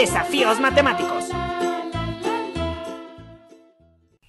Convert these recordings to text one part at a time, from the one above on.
Desafíos Matemáticos.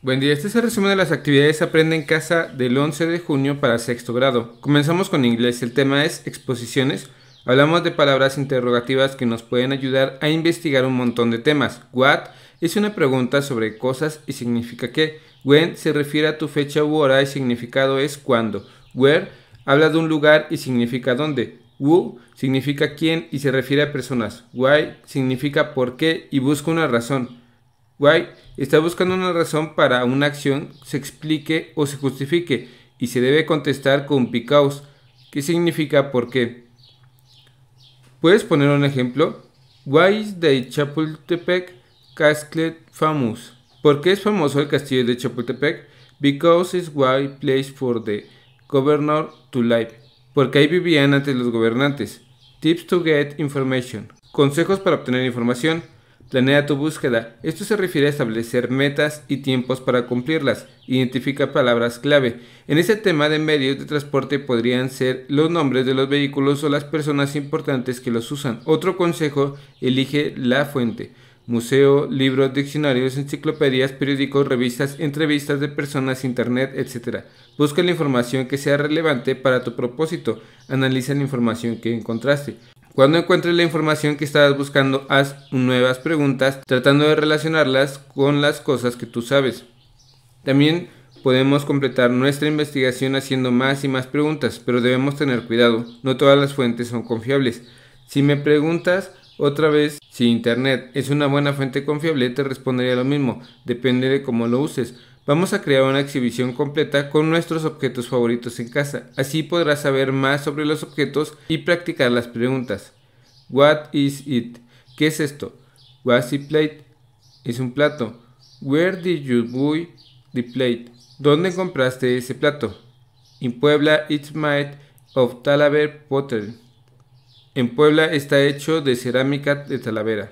Buen día, este es el resumen de las actividades Aprende en Casa del 11 de junio para sexto grado. Comenzamos con inglés, el tema es exposiciones. Hablamos de palabras interrogativas que nos pueden ayudar a investigar un montón de temas. What es una pregunta sobre cosas y significa qué. When se refiere a tu fecha u hora y significado es cuando. Where habla de un lugar y significa dónde. Wu significa quién y se refiere a personas. Why significa por qué y busca una razón. Why está buscando una razón para una acción se explique o se justifique y se debe contestar con because, que significa por qué. ¿Puedes poner un ejemplo? Why is the Chapultepec Castle famous? ¿Por qué es famoso el castillo de Chapultepec? Because is why place for the governor to live porque ahí vivían antes los gobernantes. Tips to get information. Consejos para obtener información. Planea tu búsqueda. Esto se refiere a establecer metas y tiempos para cumplirlas. Identifica palabras clave. En este tema de medios de transporte podrían ser los nombres de los vehículos o las personas importantes que los usan. Otro consejo, elige la fuente museo, libros, diccionarios, enciclopedias, periódicos, revistas, entrevistas de personas, internet, etc. Busca la información que sea relevante para tu propósito. Analiza la información que encontraste. Cuando encuentres la información que estabas buscando, haz nuevas preguntas tratando de relacionarlas con las cosas que tú sabes. También podemos completar nuestra investigación haciendo más y más preguntas, pero debemos tener cuidado, no todas las fuentes son confiables. Si me preguntas otra vez, si Internet es una buena fuente confiable, te respondería lo mismo, depende de cómo lo uses. Vamos a crear una exhibición completa con nuestros objetos favoritos en casa, así podrás saber más sobre los objetos y practicar las preguntas. What is it? ¿Qué es esto? What's plate? Es un plato. Where did you buy the plate? ¿Dónde compraste ese plato? In Puebla, it's made of talaver Potter. En Puebla está hecho de cerámica de Talavera.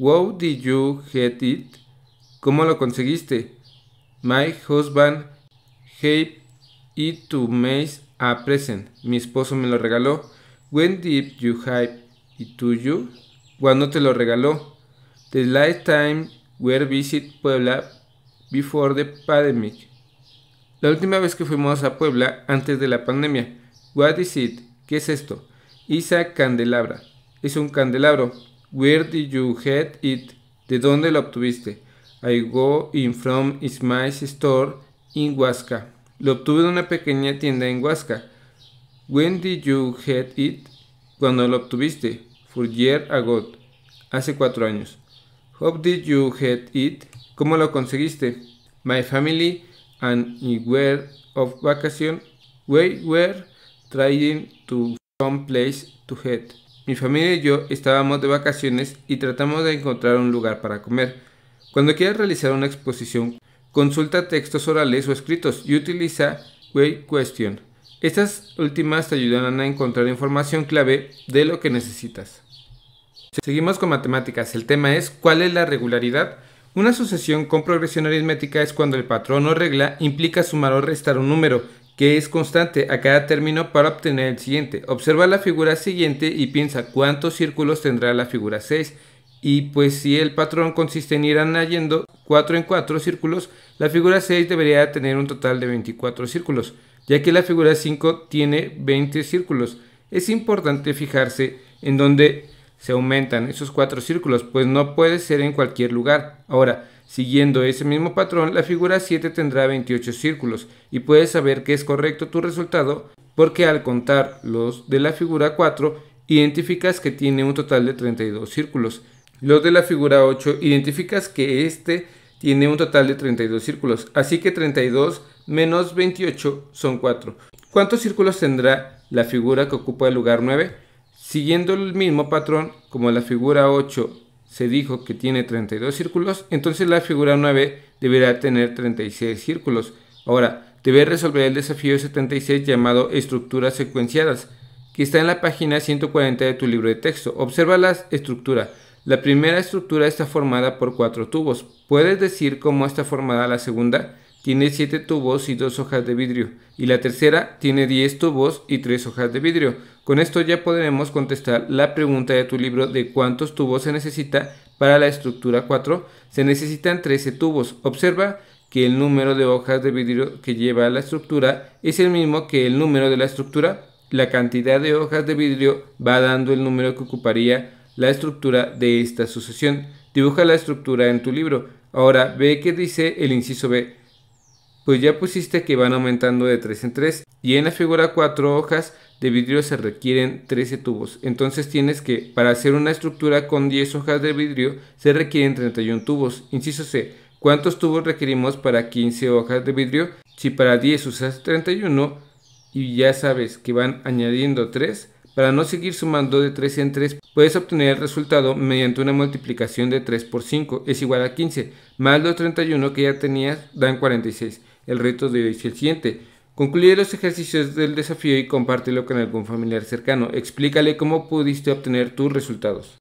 How did you get it? ¿Cómo lo conseguiste? My husband gave it to me a present. Mi esposo me lo regaló. When did you have it to you? ¿Cuándo te lo regaló. The last time we visit Puebla before the pandemic. La última vez que fuimos a Puebla antes de la pandemia. What is it? ¿Qué es esto? Is candelabra. Es un candelabro. Where did you get it? ¿De dónde lo obtuviste? I go in from my store in Huasca. Lo obtuve de una pequeña tienda en Huasca. When did you get it? Cuando lo obtuviste. For year ago. Hace cuatro años. How did you get it? ¿Cómo lo conseguiste? My family and we were of vacation. We were trying to Some place to head. Mi familia y yo estábamos de vacaciones y tratamos de encontrar un lugar para comer. Cuando quieras realizar una exposición, consulta textos orales o escritos y utiliza Way Question. Estas últimas te ayudarán a encontrar información clave de lo que necesitas. Seguimos con matemáticas. El tema es ¿cuál es la regularidad? Una sucesión con progresión aritmética es cuando el patrón o regla implica sumar o restar un número que es constante a cada término para obtener el siguiente. Observa la figura siguiente y piensa cuántos círculos tendrá la figura 6. Y pues si el patrón consiste en ir añadiendo 4 en 4 círculos, la figura 6 debería tener un total de 24 círculos, ya que la figura 5 tiene 20 círculos. Es importante fijarse en dónde se aumentan esos 4 círculos, pues no puede ser en cualquier lugar. Ahora, Siguiendo ese mismo patrón, la figura 7 tendrá 28 círculos y puedes saber que es correcto tu resultado porque al contar los de la figura 4 identificas que tiene un total de 32 círculos. Los de la figura 8 identificas que este tiene un total de 32 círculos, así que 32 menos 28 son 4. ¿Cuántos círculos tendrá la figura que ocupa el lugar 9? Siguiendo el mismo patrón como la figura 8 se dijo que tiene 32 círculos, entonces la figura 9 deberá tener 36 círculos. Ahora, debes resolver el desafío 76 llamado estructuras secuenciadas, que está en la página 140 de tu libro de texto. Observa la estructura. La primera estructura está formada por cuatro tubos. ¿Puedes decir cómo está formada la segunda? tiene 7 tubos y 2 hojas de vidrio, y la tercera tiene 10 tubos y 3 hojas de vidrio. Con esto ya podremos contestar la pregunta de tu libro de cuántos tubos se necesita para la estructura 4. Se necesitan 13 tubos. Observa que el número de hojas de vidrio que lleva la estructura es el mismo que el número de la estructura. La cantidad de hojas de vidrio va dando el número que ocuparía la estructura de esta sucesión. Dibuja la estructura en tu libro. Ahora ve que dice el inciso B pues ya pusiste que van aumentando de 3 en 3 y en la figura 4 hojas de vidrio se requieren 13 tubos. Entonces tienes que, para hacer una estructura con 10 hojas de vidrio, se requieren 31 tubos. Inciso C, ¿cuántos tubos requerimos para 15 hojas de vidrio? Si para 10 usas 31 y ya sabes que van añadiendo 3, para no seguir sumando de 3 en 3, puedes obtener el resultado mediante una multiplicación de 3 por 5, es igual a 15, más los 31 que ya tenías dan 46. El reto de hoy es el siguiente. Concluye los ejercicios del desafío y compártelo con algún familiar cercano. Explícale cómo pudiste obtener tus resultados.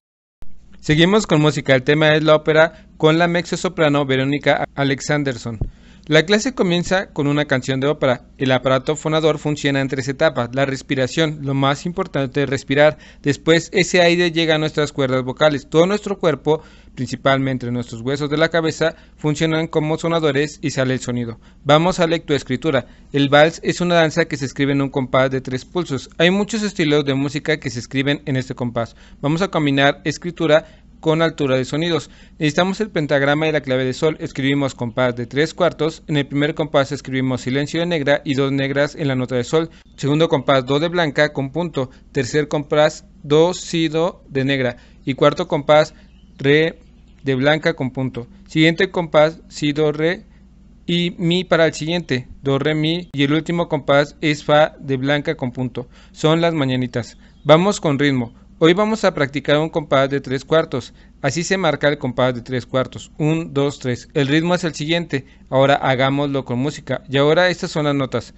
Seguimos con música. El tema es la ópera con la mezzo soprano Verónica Alexanderson. La clase comienza con una canción de ópera. El aparato fonador funciona en tres etapas. La respiración, lo más importante es respirar. Después ese aire llega a nuestras cuerdas vocales. Todo nuestro cuerpo, principalmente nuestros huesos de la cabeza, funcionan como sonadores y sale el sonido. Vamos a lectoescritura. El vals es una danza que se escribe en un compás de tres pulsos. Hay muchos estilos de música que se escriben en este compás. Vamos a combinar escritura con altura de sonidos. Necesitamos el pentagrama y la clave de sol, escribimos compás de tres cuartos, en el primer compás escribimos silencio de negra y dos negras en la nota de sol, segundo compás do de blanca con punto, tercer compás do si do de negra y cuarto compás re de blanca con punto. Siguiente compás si do re y mi para el siguiente, do re mi y el último compás es fa de blanca con punto. Son las mañanitas. Vamos con ritmo. Hoy vamos a practicar un compás de tres cuartos. Así se marca el compás de tres cuartos. 1, 2, 3. El ritmo es el siguiente. Ahora hagámoslo con música. Y ahora estas son las notas.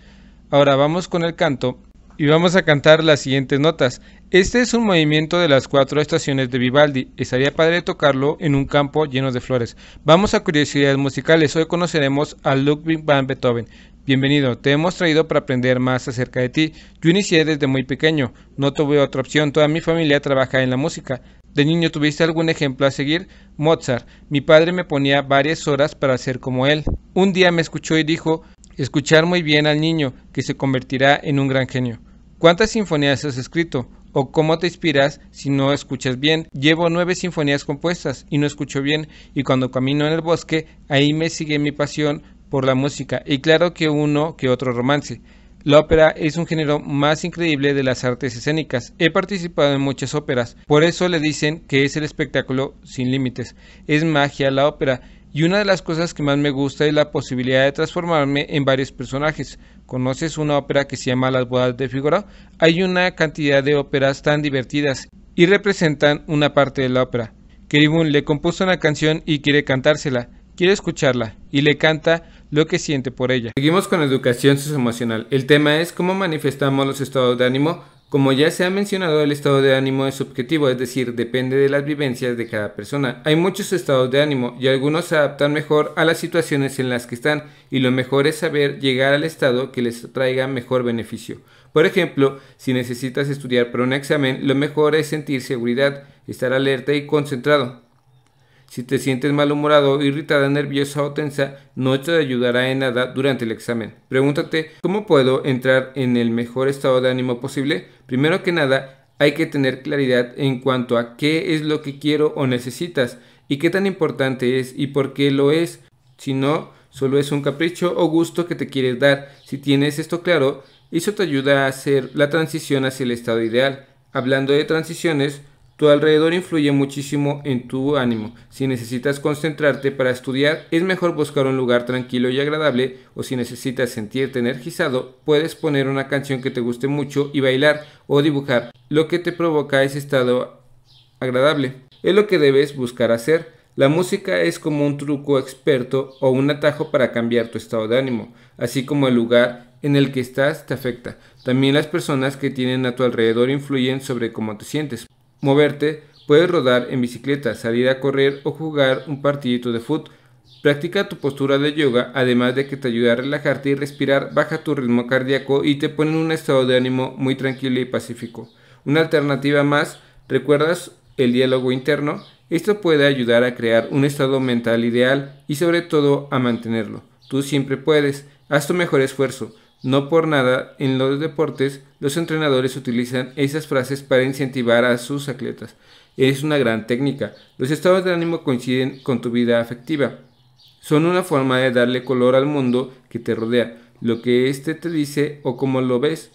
Ahora vamos con el canto y vamos a cantar las siguientes notas. Este es un movimiento de las cuatro estaciones de Vivaldi. Estaría padre tocarlo en un campo lleno de flores. Vamos a curiosidades musicales. Hoy conoceremos a Ludwig van Beethoven. Bienvenido, te hemos traído para aprender más acerca de ti. Yo inicié desde muy pequeño, no tuve otra opción, toda mi familia trabaja en la música. ¿De niño tuviste algún ejemplo a seguir? Mozart. Mi padre me ponía varias horas para ser como él. Un día me escuchó y dijo, escuchar muy bien al niño, que se convertirá en un gran genio. ¿Cuántas sinfonías has escrito? ¿O cómo te inspiras si no escuchas bien? Llevo nueve sinfonías compuestas y no escucho bien, y cuando camino en el bosque, ahí me sigue mi pasión por la música y claro que uno que otro romance. La ópera es un género más increíble de las artes escénicas. He participado en muchas óperas, por eso le dicen que es el espectáculo sin límites. Es magia la ópera y una de las cosas que más me gusta es la posibilidad de transformarme en varios personajes. ¿Conoces una ópera que se llama Las bodas de Figaro? Hay una cantidad de óperas tan divertidas y representan una parte de la ópera. Keribun le compuso una canción y quiere cantársela, quiere escucharla y le canta lo que siente por ella. Seguimos con educación socioemocional. El tema es cómo manifestamos los estados de ánimo. Como ya se ha mencionado, el estado de ánimo es subjetivo, es decir, depende de las vivencias de cada persona. Hay muchos estados de ánimo y algunos se adaptan mejor a las situaciones en las que están y lo mejor es saber llegar al estado que les traiga mejor beneficio. Por ejemplo, si necesitas estudiar para un examen, lo mejor es sentir seguridad, estar alerta y concentrado. Si te sientes malhumorado, irritada, nerviosa o tensa, no te ayudará en nada durante el examen. Pregúntate, ¿cómo puedo entrar en el mejor estado de ánimo posible? Primero que nada, hay que tener claridad en cuanto a qué es lo que quiero o necesitas y qué tan importante es y por qué lo es. Si no, solo es un capricho o gusto que te quieres dar. Si tienes esto claro, eso te ayuda a hacer la transición hacia el estado ideal. Hablando de transiciones, tu alrededor influye muchísimo en tu ánimo. Si necesitas concentrarte para estudiar, es mejor buscar un lugar tranquilo y agradable o si necesitas sentirte energizado, puedes poner una canción que te guste mucho y bailar o dibujar, lo que te provoca ese estado agradable. Es lo que debes buscar hacer. La música es como un truco experto o un atajo para cambiar tu estado de ánimo, así como el lugar en el que estás te afecta. También las personas que tienen a tu alrededor influyen sobre cómo te sientes moverte, puedes rodar en bicicleta, salir a correr o jugar un partidito de fútbol. Practica tu postura de yoga, además de que te ayuda a relajarte y respirar, baja tu ritmo cardíaco y te pone en un estado de ánimo muy tranquilo y pacífico. Una alternativa más, ¿recuerdas el diálogo interno? Esto puede ayudar a crear un estado mental ideal y sobre todo a mantenerlo. Tú siempre puedes, haz tu mejor esfuerzo. No por nada, en los deportes, los entrenadores utilizan esas frases para incentivar a sus atletas. Es una gran técnica. Los estados de ánimo coinciden con tu vida afectiva. Son una forma de darle color al mundo que te rodea, lo que éste te dice o cómo lo ves.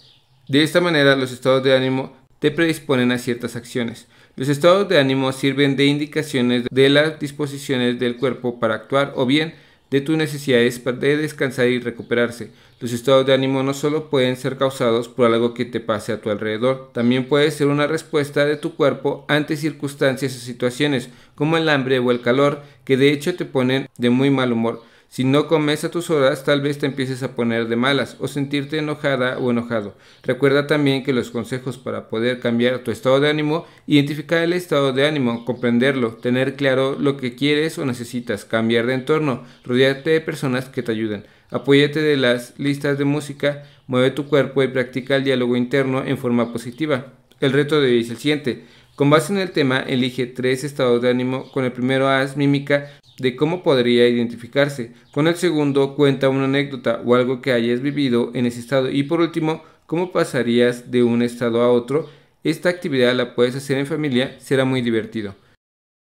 De esta manera, los estados de ánimo te predisponen a ciertas acciones. Los estados de ánimo sirven de indicaciones de las disposiciones del cuerpo para actuar o bien de tus necesidades de descansar y recuperarse. Los estados de ánimo no solo pueden ser causados por algo que te pase a tu alrededor, también puede ser una respuesta de tu cuerpo ante circunstancias o situaciones, como el hambre o el calor, que de hecho te ponen de muy mal humor. Si no comes a tus horas, tal vez te empieces a poner de malas o sentirte enojada o enojado. Recuerda también que los consejos para poder cambiar tu estado de ánimo, identificar el estado de ánimo, comprenderlo, tener claro lo que quieres o necesitas, cambiar de entorno, rodearte de personas que te ayuden. Apóyate de las listas de música, mueve tu cuerpo y practica el diálogo interno en forma positiva. El reto de hoy es el siguiente. Con base en el tema, elige tres estados de ánimo. Con el primero haz mímica de cómo podría identificarse. Con el segundo cuenta una anécdota o algo que hayas vivido en ese estado. Y por último, cómo pasarías de un estado a otro. Esta actividad la puedes hacer en familia, será muy divertido.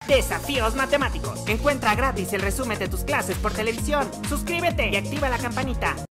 Desafíos matemáticos. Encuentra gratis el resumen de tus clases por televisión. Suscríbete y activa la campanita.